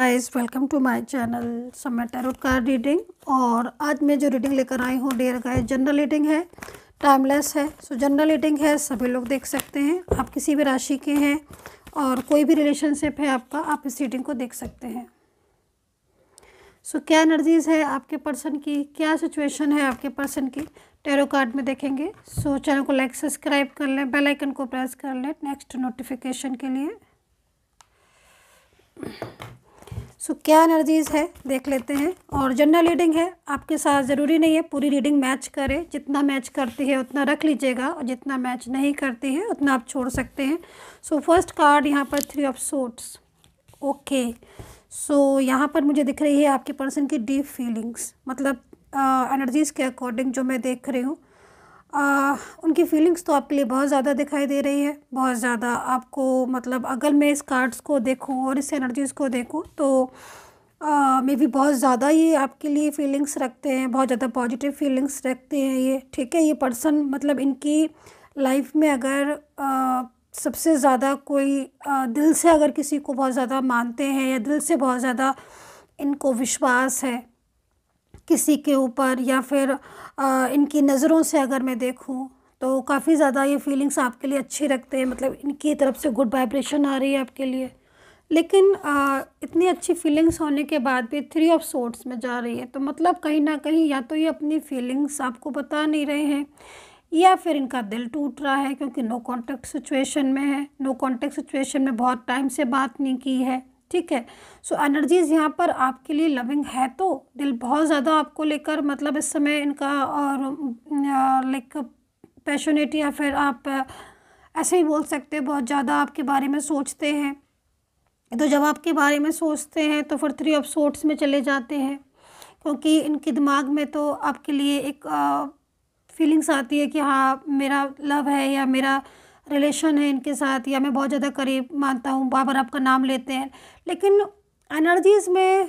guys welcome to my channel समय tarot का reading और आज मैं जो रीडिंग लेकर आई हूँ डियर गाइस जनरल रीडिंग है टाइमलेस है सो जनरल रीडिंग है सभी लोग देख सकते हैं आप किसी भी राशि के हैं और कोई भी रिलेशनशिप है आपका आप इस रीडिंग को देख सकते हैं सो so, क्या एनर्जीज है आपके पर्सन की क्या सिचुएशन है आपके पर्सन की टेरो कार्ड में देखेंगे सो so, चैनल को लाइक सब्सक्राइब कर लें बेलाइकन को प्रेस कर लें नेक्स्ट नोटिफिकेशन के लिए सो क्या एनर्जीज़ है देख लेते हैं और जनरल रीडिंग है आपके साथ ज़रूरी नहीं है पूरी रीडिंग मैच करे जितना मैच करती है उतना रख लीजिएगा और जितना मैच नहीं करती है उतना आप छोड़ सकते हैं सो फर्स्ट कार्ड यहाँ पर three of swords okay so यहाँ पर मुझे दिख रही है आपके पर्सन की डीप फीलिंग्स मतलब एनर्जीज़ uh, के अकॉर्डिंग जो मैं देख रही हूँ आ, उनकी फीलिंग्स तो आपके लिए बहुत ज़्यादा दिखाई दे रही है बहुत ज़्यादा आपको मतलब अगर मैं इस कार्ड्स को देखूँ और इस एनर्जीज़ को देखूँ तो मे भी बहुत ज़्यादा ये आपके लिए फीलिंग्स रखते हैं बहुत ज़्यादा पॉजिटिव फीलिंग्स रखते हैं ये ठीक है ये पर्सन मतलब इनकी लाइफ में अगर आ, सबसे ज़्यादा कोई आ, दिल से अगर किसी को बहुत ज़्यादा मानते हैं या दिल से बहुत ज़्यादा इनको विश्वास है किसी के ऊपर या फिर आ, इनकी नज़रों से अगर मैं देखूँ तो काफ़ी ज़्यादा ये फीलिंग्स आपके लिए अच्छी रखते हैं मतलब इनकी तरफ से गुड वाइब्रेशन आ रही है आपके लिए लेकिन आ, इतनी अच्छी फीलिंग्स होने के बाद भी थ्री ऑफ सोर्ट्स में जा रही है तो मतलब कहीं ना कहीं या तो ये अपनी फीलिंग्स आपको बता नहीं रहे हैं या फिर इनका दिल टूट रहा है क्योंकि नो कांटेक्ट सिचुएशन में है नो कांटेक्ट सिचुएशन में बहुत टाइम से बात नहीं की है ठीक है सो एनर्जीज़ यहाँ पर आपके लिए लविंग है तो दिल बहुत ज़्यादा आपको लेकर मतलब इस समय इनका और लाइक पैशनेट या फिर आप ऐसे ही बोल सकते हैं बहुत ज़्यादा आपके बारे में सोचते हैं तो जब आपके बारे में सोचते हैं तो फिर थ्री ऑफ सोट्स में चले जाते हैं क्योंकि इनके दिमाग में तो आपके लिए एक फीलिंग्स आती है कि हाँ मेरा लव है या मेरा रिलेशन है इनके साथ या मैं बहुत ज़्यादा करीब मानता हूँ बार बार आपका नाम लेते हैं लेकिन एनर्जीज़ में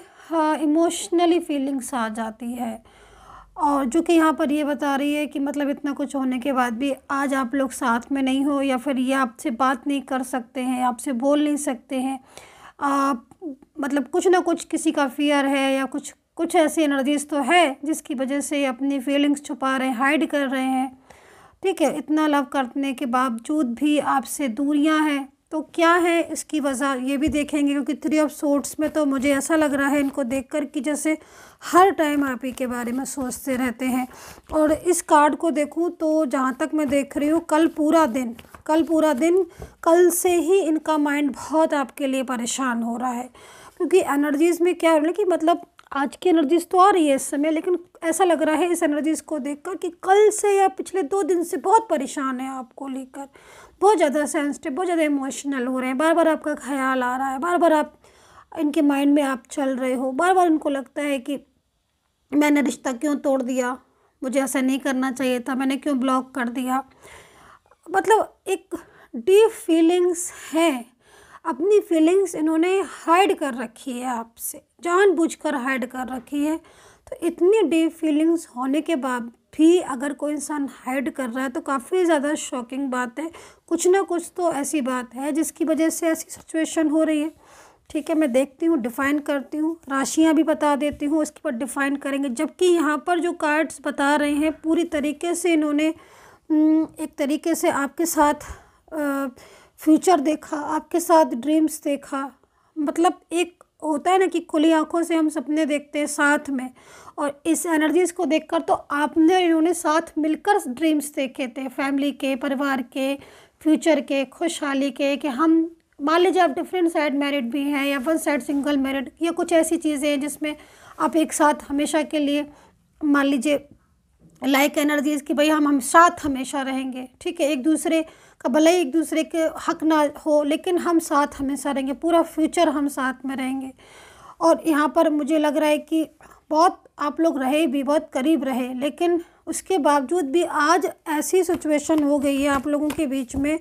इमोशनली हाँ, फीलिंग्स आ जाती है और जो कि यहाँ पर ये बता रही है कि मतलब इतना कुछ होने के बाद भी आज आप लोग साथ में नहीं हो या फिर ये आपसे बात नहीं कर सकते हैं आपसे बोल नहीं सकते हैं आप मतलब कुछ ना कुछ किसी का फियर है या कुछ कुछ ऐसी एनर्जीज़ तो है जिसकी वजह से अपनी फीलिंग्स छुपा रहे हैं हाइड कर रहे हैं ठीक है इतना लव करने के बावजूद भी आपसे दूरियां हैं तो क्या है इसकी वजह ये भी देखेंगे क्योंकि थ्री ऑफ सोट्स में तो मुझे ऐसा लग रहा है इनको देखकर कि जैसे हर टाइम आप ही के बारे में सोचते रहते हैं और इस कार्ड को देखूं तो जहाँ तक मैं देख रही हूँ कल पूरा दिन कल पूरा दिन कल से ही इनका माइंड बहुत आपके लिए परेशान हो रहा है क्योंकि एनर्जीज़ में क्या हो रहा है कि मतलब आज की एनर्जीज तो आ रही है इस समय लेकिन ऐसा लग रहा है इस एनर्जीज को देखकर कि कल से या पिछले दो दिन से बहुत परेशान है आपको लेकर बहुत ज़्यादा सेंसिटिव बहुत ज़्यादा इमोशनल हो रहे हैं बार बार आपका ख्याल आ रहा है बार बार आप इनके माइंड में आप चल रहे हो बार बार इनको लगता है कि मैंने रिश्ता क्यों तोड़ दिया मुझे ऐसा नहीं करना चाहिए था मैंने क्यों ब्लॉक कर दिया मतलब एक डीप फीलिंग्स हैं अपनी फीलिंग्स इन्होंने हाइड कर रखी है आपसे जानबूझकर हाइड कर रखी है तो इतनी डीप फीलिंग्स होने के बाद भी अगर कोई इंसान हाइड कर रहा है तो काफ़ी ज़्यादा शॉकिंग बात है कुछ ना कुछ तो ऐसी बात है जिसकी वजह से ऐसी सिचुएशन हो रही है ठीक है मैं देखती हूँ डिफ़ाइन करती हूँ राशियाँ भी बता देती हूँ उसके ऊपर डिफ़ाइन करेंगे जबकि यहाँ पर जो कार्ड्स बता रहे हैं पूरी तरीके से इन्होंने हम्म, एक तरीके से आपके साथ आ, फ्यूचर देखा आपके साथ ड्रीम्स देखा मतलब एक होता है ना कि खुली आंखों से हम सपने देखते हैं साथ में और इस एनर्जीज़ को देखकर तो आपने और इन्होंने साथ मिलकर ड्रीम्स देखे थे फैमिली के परिवार के फ्यूचर के खुशहाली के कि हम मान लीजिए आप डिफरेंट साइड मैरिड भी हैं या वन साइड सिंगल मैरिड या कुछ ऐसी चीज़ें हैं जिसमें आप एक साथ हमेशा के लिए मान लीजिए लाइक एनर्जीज़ कि भाई हम हम साथ हमेशा रहेंगे ठीक है एक दूसरे का भले ही एक दूसरे के हक ना हो लेकिन हम साथ हमेशा रहेंगे पूरा फ्यूचर हम साथ में रहेंगे और यहाँ पर मुझे लग रहा है कि बहुत आप लोग रहे भी बहुत करीब रहे लेकिन उसके बावजूद भी आज ऐसी सिचुएशन हो गई है आप लोगों के बीच में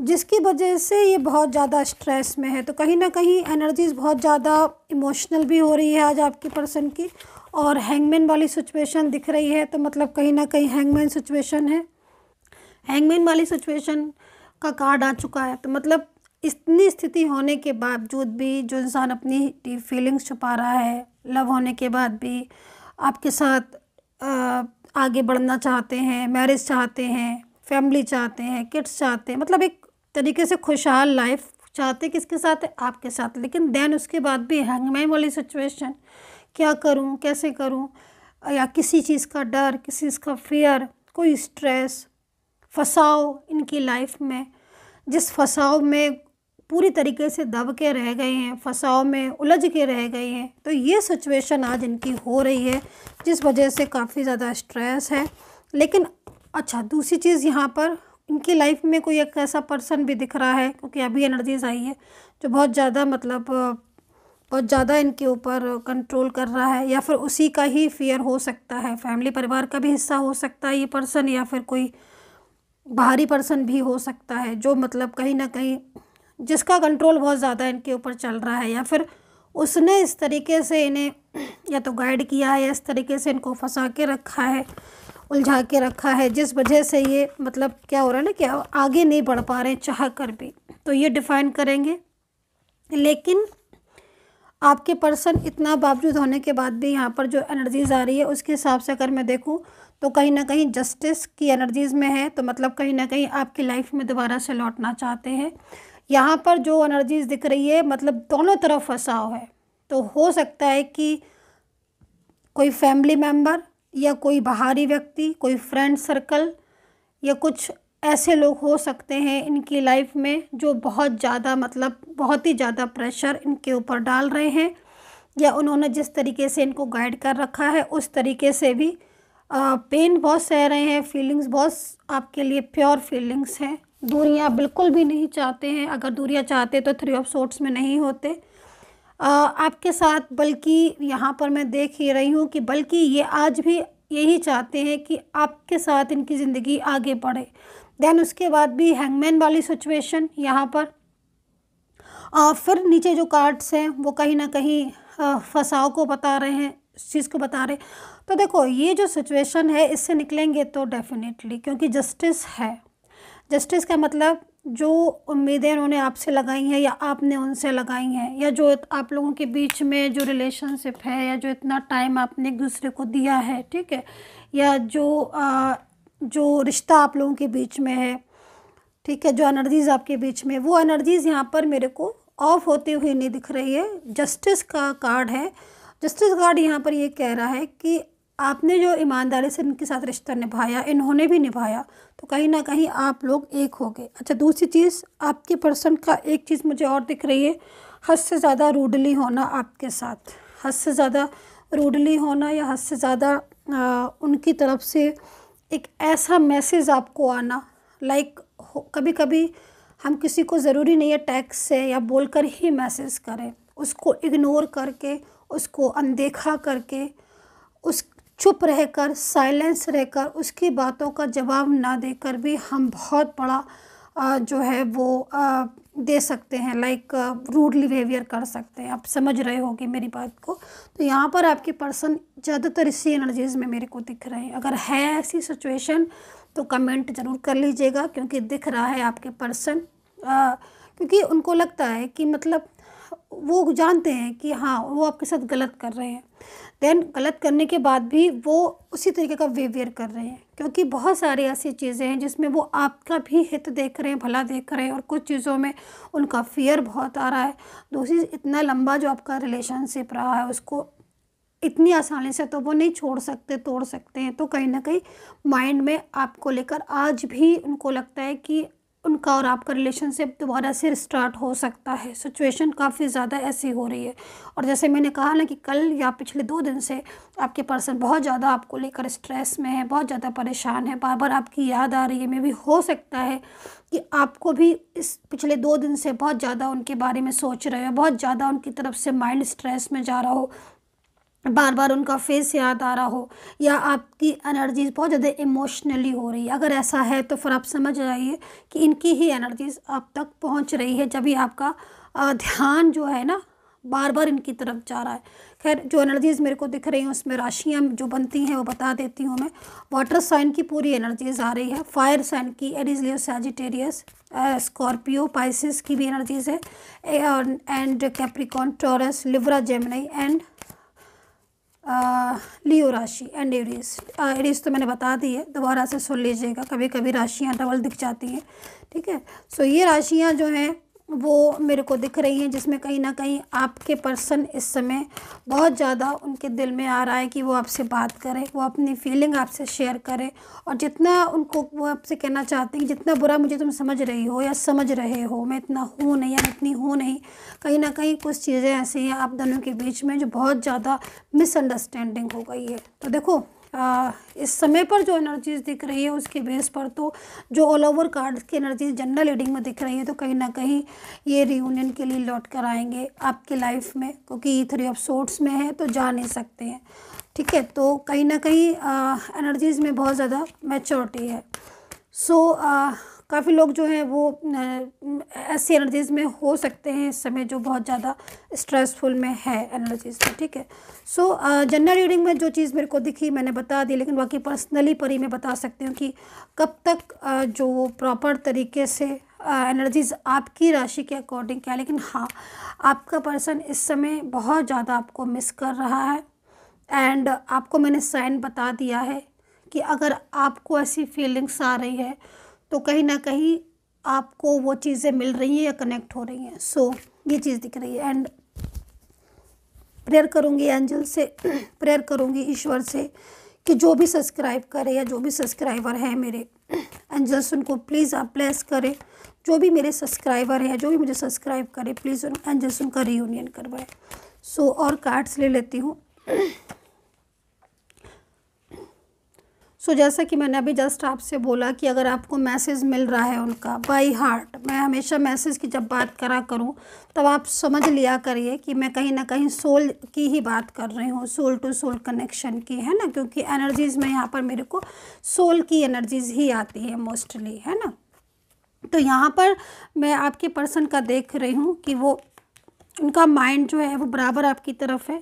जिसकी वजह से ये बहुत ज़्यादा स्ट्रेस में है तो कहीं ना कहीं एनर्जीज़ बहुत ज़्यादा इमोशनल भी हो रही है आज आपकी पर्सन की और हैंगमैन वाली सिचुएशन दिख रही है तो मतलब कहीं ना कहीं हैंगमैन सिचुएशन है हैंगमैन वाली सिचुएशन का कार्ड आ चुका है तो मतलब इतनी स्थिति होने के बावजूद भी जो इंसान अपनी फीलिंग्स छुपा रहा है लव होने के बाद भी आपके साथ आगे बढ़ना चाहते हैं मैरिज चाहते हैं फैमिली चाहते हैं किड्स चाहते हैं मतलब एक तरीके से खुशहाल लाइफ चाहते किसके साथ है आपके साथ लेकिन देन उसके बाद भी हैंगमैन वाली सिचुएशन क्या करूं कैसे करूं या किसी चीज़ का डर किसी चीज़ का फेयर कोई स्ट्रेस फसाओ इनकी लाइफ में जिस फसाओ में पूरी तरीके से दब के रह गए हैं फंसाव में उलझ के रह गए हैं तो ये सिचुएशन आज इनकी हो रही है जिस वजह से काफ़ी ज़्यादा स्ट्रेस है लेकिन अच्छा दूसरी चीज़ यहाँ पर इनकी लाइफ में कोई एक ऐसा पर्सन भी दिख रहा है क्योंकि अभी एनर्जीज आई है जो बहुत ज़्यादा मतलब बहुत ज़्यादा इनके ऊपर कंट्रोल कर रहा है या फिर उसी का ही फियर हो सकता है फैमिली परिवार का भी हिस्सा हो सकता है ये पर्सन या फिर कोई बाहरी पर्सन भी हो सकता है जो मतलब कहीं ना कहीं जिसका कंट्रोल बहुत ज़्यादा इनके ऊपर चल रहा है या फिर उसने इस तरीके से इन्हें या तो गाइड किया है या इस तरीके से इनको फंसा के रखा है उलझा के रखा है जिस वजह से ये मतलब क्या हो रहा है ना कि आगे नहीं बढ़ पा रहे चाह कर भी तो ये डिफ़ाइन करेंगे लेकिन आपके पर्सन इतना बावजूद होने के बाद भी यहाँ पर जो एनर्जीज़ आ रही है उसके हिसाब से अगर मैं देखूँ तो कहीं ना कहीं जस्टिस की एनर्जीज़ में है तो मतलब कहीं ना कहीं आपकी लाइफ में दोबारा से लौटना चाहते हैं यहाँ पर जो एनर्जीज़ दिख रही है मतलब दोनों तरफ फंसाव है तो हो सकता है कि कोई फैमिली मेम्बर या कोई बाहरी व्यक्ति कोई फ्रेंड सर्कल या कुछ ऐसे लोग हो सकते हैं इनकी लाइफ में जो बहुत ज़्यादा मतलब बहुत ही ज़्यादा प्रेशर इनके ऊपर डाल रहे हैं या उन्होंने जिस तरीके से इनको गाइड कर रखा है उस तरीके से भी पेन बहुत सह रहे हैं फीलिंग्स बहुत आपके लिए प्योर फीलिंग्स हैं दूरियां बिल्कुल भी नहीं चाहते हैं अगर दूरियां चाहते तो थ्री ऑफ सोट्स में नहीं होते आ, आपके साथ बल्कि यहाँ पर मैं देख ही रही हूँ कि बल्कि ये आज भी यही चाहते हैं कि आपके साथ इनकी ज़िंदगी आगे बढ़े देन उसके बाद भी हैंगमैन वाली सिचुएशन यहाँ पर आ, फिर नीचे जो कार्ड्स हैं वो कहीं ना कहीं फसाव को बता रहे हैं इस चीज़ को बता रहे तो देखो ये जो सिचुएशन है इससे निकलेंगे तो डेफिनेटली क्योंकि जस्टिस है जस्टिस का मतलब जो उम्मीदें उन्होंने आपसे लगाई हैं या आपने उनसे लगाई हैं या जो आप लोगों के बीच में जो रिलेशनशिप है या जो इतना टाइम आपने एक दूसरे को दिया है ठीक है या जो आ, जो रिश्ता आप लोगों के बीच में है ठीक है जो एनर्जीज़ आपके बीच में वो एनर्जीज़ यहाँ पर मेरे को ऑफ होती हुई नहीं दिख रही है जस्टिस का कार्ड है जस्टिस कार्ड यहाँ पर ये कह रहा है कि आपने जो ईमानदारी से इनके साथ रिश्ता निभाया इन्होंने भी निभाया तो कहीं ना कहीं आप लोग एक हो गए अच्छा दूसरी चीज़ आपके पर्सन का एक चीज़ मुझे और दिख रही है हद से ज़्यादा रूडली होना आपके साथ हद से ज़्यादा रूडली होना या हद से ज़्यादा उनकी तरफ से एक ऐसा मैसेज आपको आना लाइक कभी कभी हम किसी को ज़रूरी नहीं है टैक्स से या बोल कर ही मैसेज करें उसको इग्नोर करके उसको अनदेखा करके उस चुप रहकर साइलेंस रहकर उसकी बातों का जवाब ना देकर भी हम बहुत बड़ा जो है वो दे सकते हैं लाइक रूडली बिहेवियर कर सकते हैं आप समझ रहे होगी मेरी बात को तो यहाँ पर आपके पर्सन ज़्यादातर इसी एनर्जीज़ में मेरे को दिख रहे हैं अगर है ऐसी सिचुएशन तो कमेंट ज़रूर कर लीजिएगा क्योंकि दिख रहा है आपके पर्सन क्योंकि उनको लगता है कि मतलब वो जानते हैं कि हाँ वो आपके साथ गलत कर रहे हैं देन गलत करने के बाद भी वो उसी तरीके का बिहेवियर कर रहे हैं क्योंकि बहुत सारी ऐसी चीज़ें हैं जिसमें वो आपका भी हित देख रहे हैं भला देख रहे हैं और कुछ चीज़ों में उनका फियर बहुत आ रहा है दूसरी इतना लंबा जो आपका रिलेशनशिप रहा है उसको इतनी आसानी से तो वो नहीं छोड़ सकते तोड़ सकते हैं तो कहीं ना कहीं माइंड में आपको लेकर आज भी उनको लगता है कि उनका और आपका रिलेशनशिप दोबारा से स्टार्ट हो सकता है सिचुएशन काफ़ी ज़्यादा ऐसी हो रही है और जैसे मैंने कहा ना कि कल या पिछले दो दिन से आपके पर्सन बहुत ज़्यादा आपको लेकर स्ट्रेस में है बहुत ज़्यादा परेशान है बार बार आपकी याद आ रही है मे भी हो सकता है कि आपको भी इस पिछले दो दिन से बहुत ज़्यादा उनके बारे में सोच रहे हो बहुत ज़्यादा उनकी तरफ से माइंड स्ट्रेस में जा रहा हो बार बार उनका फेस याद आ रहा हो या आपकी एनर्जीज बहुत ज़्यादा इमोशनली हो रही है अगर ऐसा है तो फिर आप समझ जाइए कि इनकी ही एनर्जीज आप तक पहुंच रही है जब ही आपका ध्यान जो है ना बार बार इनकी तरफ जा रहा है खैर जो एनर्जीज़ मेरे को दिख रही हैं उसमें राशियाँ जो बनती हैं वो बता देती हूँ मैं वाटर साइन की पूरी एनर्जीज आ रही है फायर साइन की एडिजलियो सैजिटेरियस स्कॉर्पियो पाइसिस की भी एनर्जीज है एंड कैप्रिकॉन टॉरस लिवरा जेमनई एंड लियो राशि एंड एडिस एडिस तो मैंने बता दी है दोबारा से सुन लीजिएगा कभी कभी राशियाँ डबल दिख जाती हैं ठीक है सो ये राशियाँ जो हैं वो मेरे को दिख रही हैं जिसमें कहीं ना कहीं आपके पर्सन इस समय बहुत ज़्यादा उनके दिल में आ रहा है कि वो आपसे बात करें वो अपनी फीलिंग आपसे शेयर करें और जितना उनको वो आपसे कहना चाहते हैं जितना बुरा मुझे तुम समझ रही हो या समझ रहे हो मैं इतना हूँ नहीं या इतनी हूँ नहीं कहीं ना कहीं कुछ चीज़ें ऐसी हैं आप दोनों के बीच में जो बहुत ज़्यादा मिसअंडरस्टैंडिंग हो गई है तो देखो आ, इस समय पर जो एनर्जीज़ दिख रही है उसके बेस पर तो जो ऑल ओवर कार्ड की एनर्जीज जनरल रीडिंग में दिख रही है तो कहीं ना कहीं ये रियूनियन के लिए लौट कर आएंगे आपकी लाइफ में क्योंकि थ्री ऑफ सोर्ट्स में है तो जा नहीं सकते हैं ठीक है तो कहीं ना कहीं एनर्जीज़ में बहुत ज़्यादा मेचोरिटी है सो so, काफ़ी लोग जो हैं वो ऐसी एनर्जीज़ में हो सकते हैं इस समय जो बहुत ज़्यादा स्ट्रेसफुल में है एनर्जीज़ में ठीक है सो जनरल रीडिंग में जो चीज़ मेरे को दिखी मैंने बता दी लेकिन बाकी पर्सनली पर ही मैं बता सकती हूँ कि कब तक आ, जो प्रॉपर तरीके से एनर्जीज़ uh, आपकी राशि के अकॉर्डिंग क्या है लेकिन हाँ आपका पर्सन इस समय बहुत ज़्यादा आपको मिस कर रहा है एंड आपको मैंने साइन बता दिया है कि अगर आपको ऐसी फीलिंग्स आ रही है तो कहीं ना कहीं आपको वो चीज़ें मिल रही हैं या कनेक्ट हो रही हैं सो so, ये चीज़ दिख रही है एंड प्रेयर करूँगी एंजल से प्रेयर करूँगी ईश्वर से कि जो भी सब्सक्राइब करे या जो भी सब्सक्राइबर हैं मेरे एंजल्स उनको प्लीज़ आप ब्लेस करें जो भी मेरे सब्सक्राइबर हैं जो भी मुझे सब्सक्राइब करे प्लीज़ उन एंजल्स उनका रीयूनियन करवाएं सो so, और कार्ड्स ले लेती हूँ सो so, जैसा कि मैंने अभी जस्ट आपसे बोला कि अगर आपको मैसेज मिल रहा है उनका बाई हार्ट मैं हमेशा मैसेज की जब बात करा करूं तब आप समझ लिया करिए कि मैं कहीं ना कहीं सोल की ही बात कर रही हूं सोल टू सोल कनेक्शन की है ना क्योंकि एनर्जीज़ में यहाँ पर मेरे को सोल की एनर्जीज़ ही आती है मोस्टली है ना तो यहाँ पर मैं आपके पर्सन का देख रही हूँ कि वो उनका माइंड जो है वो बराबर आपकी तरफ है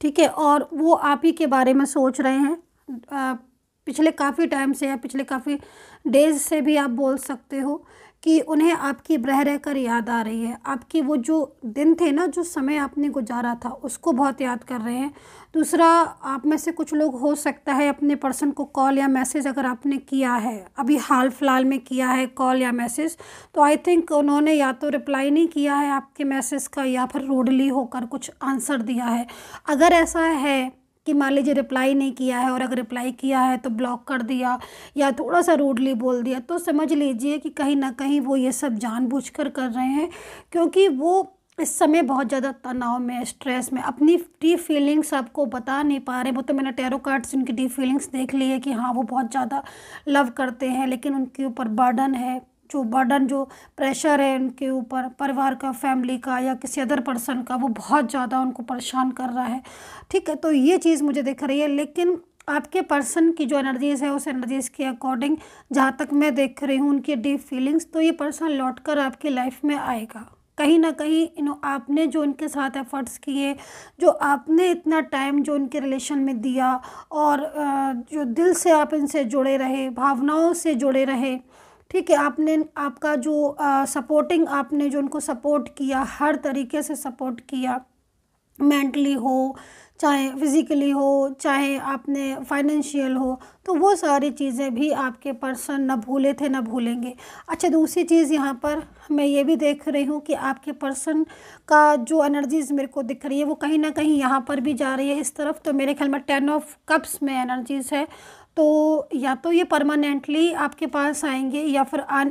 ठीक है और वो आप ही के बारे में सोच रहे हैं पिछले काफ़ी टाइम से या पिछले काफ़ी डेज से भी आप बोल सकते हो कि उन्हें आपकी बह रह कर याद आ रही है आपके वो जो दिन थे ना जो समय आपने गुजारा था उसको बहुत याद कर रहे हैं दूसरा आप में से कुछ लोग हो सकता है अपने पर्सन को कॉल या मैसेज अगर आपने किया है अभी हाल फिलहाल में किया है कॉल या मैसेज तो आई थिंक उन्होंने या तो रिप्लाई नहीं किया है आपके मैसेज का या फिर रूडली होकर कुछ आंसर दिया है अगर ऐसा है कि मान लीजिए रिप्लाई नहीं किया है और अगर रिप्लाई किया है तो ब्लॉक कर दिया या थोड़ा सा रूडली बोल दिया तो समझ लीजिए कि कहीं ना कहीं वो ये सब जानबूझकर कर रहे हैं क्योंकि वो इस समय बहुत ज़्यादा तनाव में स्ट्रेस में अपनी डी फीलिंग्स आपको बता नहीं पा रहे वो तो मैंने टेरो कार्ड से उनकी डी फीलिंग्स देख ली है कि हाँ वो बहुत ज़्यादा लव करते हैं लेकिन उनके ऊपर बर्डन है जो बर्डन जो प्रेशर है उनके ऊपर परिवार का फैमिली का या किसी अदर पर्सन का वो बहुत ज़्यादा उनको परेशान कर रहा है ठीक है तो ये चीज़ मुझे दिख रही है लेकिन आपके पर्सन की जो एनर्जीज़ है उस एनर्जीज़ के अकॉर्डिंग जहाँ तक मैं देख रही हूँ उनकी डीप फीलिंग्स तो ये पर्सन लौट कर आपकी लाइफ में आएगा कहीं ना कहीं इन आपने जो इनके साथ एफर्ट्स किए जो आपने इतना टाइम जो इनके रिलेशन में दिया और जो दिल से आप इनसे जुड़े रहे भावनाओं से जुड़े रहे ठीक है आपने आपका जो सपोर्टिंग आपने जो उनको सपोर्ट किया हर तरीके से सपोर्ट किया मेंटली हो चाहे फिज़िकली हो चाहे आपने फाइनेंशियल हो तो वो सारी चीज़ें भी आपके पर्सन ना भूले थे ना भूलेंगे अच्छा दूसरी चीज़ यहाँ पर मैं ये भी देख रही हूँ कि आपके पर्सन का जो एनर्जीज़ मेरे को दिख रही है वो कहीं ना कहीं यहाँ पर भी जा रही है इस तरफ तो मेरे ख्याल में टेन ऑफ कप्स में एनर्जीज़ है तो या तो ये परमानेंटली आपके पास आएंगे या फिर आ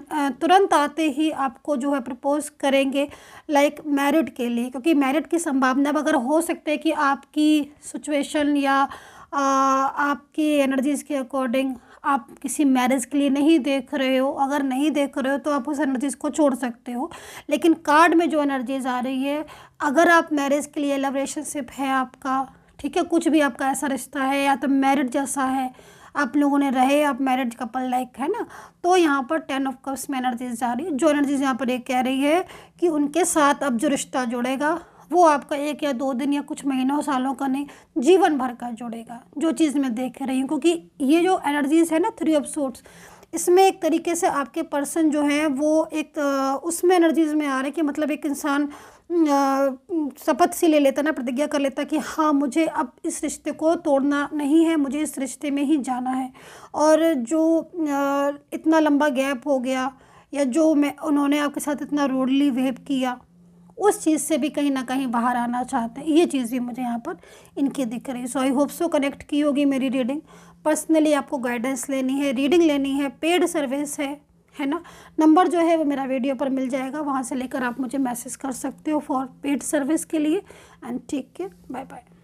तुरंत आते ही आपको जो है प्रपोज करेंगे लाइक मैरिड के लिए क्योंकि मैरिड की संभावना अगर हो सकता है कि आपकी सिचुएशन या आ, आपकी एनर्जीज़ के अकॉर्डिंग आप किसी मैरिज के लिए नहीं देख रहे हो अगर नहीं देख रहे हो तो आप उस एनर्जीज़ को छोड़ सकते हो लेकिन कार्ड में जो एनर्जीज़ आ रही है अगर आप मैरिज के लिए रिलेशनशिप है आपका ठीक है कुछ भी आपका ऐसा रिश्ता है या तो मैरिड जैसा है आप लोगों ने रहे आप मैरिड कपल लाइक है ना तो यहाँ पर टेन ऑफ कप्स में एनर्जीज जा रही है जो एनर्जीज यहाँ पर ये कह रही है कि उनके साथ अब जो रिश्ता जुड़ेगा वो आपका एक या दो दिन या कुछ महीनों सालों का नहीं जीवन भर का जुड़ेगा जो चीज़ मैं देख रही हूँ क्योंकि ये जो एनर्जीज है ना थ्री ऑफ सोट्स इसमें एक तरीके से आपके पर्सन जो हैं वो एक उसमें एनर्जीज में आ रहे कि मतलब एक इंसान शपथ सी ले लेता ना प्रतिज्ञा कर लेता कि हाँ मुझे अब इस रिश्ते को तोड़ना नहीं है मुझे इस रिश्ते में ही जाना है और जो इतना लंबा गैप हो गया या जो मैं उन्होंने आपके साथ इतना रोडली वेव किया उस चीज़ से भी कहीं ना कहीं बाहर आना चाहते हैं ये चीज़ भी मुझे यहाँ पर इनकी दिख रही है सो आई होप सो कनेक्ट की होगी मेरी रीडिंग पर्सनली आपको गाइडेंस लेनी है रीडिंग लेनी है पेड सर्विस है है ना नंबर जो है वो मेरा वीडियो पर मिल जाएगा वहाँ से लेकर आप मुझे मैसेज कर सकते हो फॉर पेड सर्विस के लिए एंड ठीक है बाय बाय